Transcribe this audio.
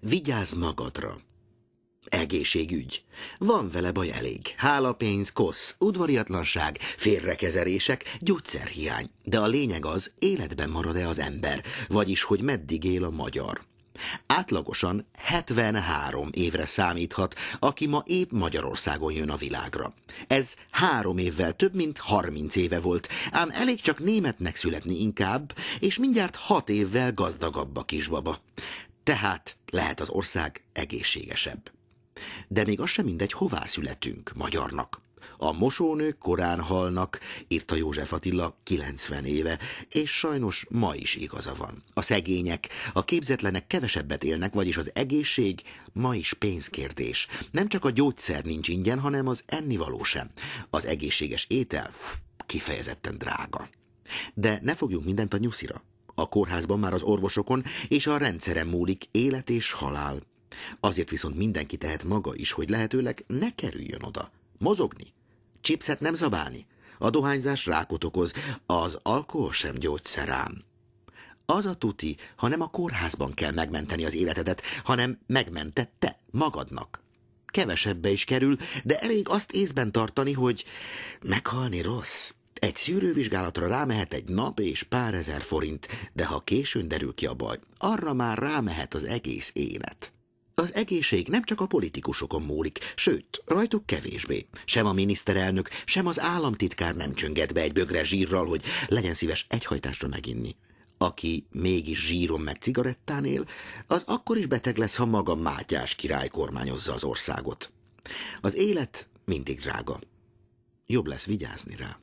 vigyázz magadra. Egészségügy. Van vele baj elég. Hálapénz, kosz, udvariatlanság, félrekezelések, gyógyszerhiány. De a lényeg az, életben marad-e az ember, vagyis hogy meddig él a magyar. Átlagosan 73 évre számíthat, aki ma épp Magyarországon jön a világra. Ez három évvel több, mint 30 éve volt, ám elég csak németnek születni inkább, és mindjárt hat évvel gazdagabb a kisbaba. Tehát lehet az ország egészségesebb. De még az sem mindegy, hová születünk magyarnak. A mosónők korán halnak, írta József Attila 90 éve, és sajnos ma is igaza van. A szegények, a képzetlenek kevesebbet élnek, vagyis az egészség ma is pénzkérdés. Nem csak a gyógyszer nincs ingyen, hanem az ennivaló sem. Az egészséges étel pff, kifejezetten drága. De ne fogjunk mindent a nyuszira. A kórházban már az orvosokon és a rendszeren múlik élet és halál. Azért viszont mindenki tehet maga is, hogy lehetőleg ne kerüljön oda. Mozogni, chipset nem zabálni, a dohányzás rákot okoz, az alkohol sem gyógyszerám. Az a tuti, ha nem a kórházban kell megmenteni az életedet, hanem megmentette magadnak. Kevesebbe is kerül, de elég azt észben tartani, hogy meghalni rossz. Egy szűrővizsgálatra rámehet egy nap és pár ezer forint, de ha későn derül ki a baj, arra már rámehet az egész élet. Az egészség nem csak a politikusokon múlik, sőt, rajtuk kevésbé. Sem a miniszterelnök, sem az államtitkár nem csönget be egy bögre zsírral, hogy legyen szíves egyhajtásra meginni. Aki mégis zsíron meg cigarettán él, az akkor is beteg lesz, ha maga Mátyás király kormányozza az országot. Az élet mindig drága. Jobb lesz vigyázni rá.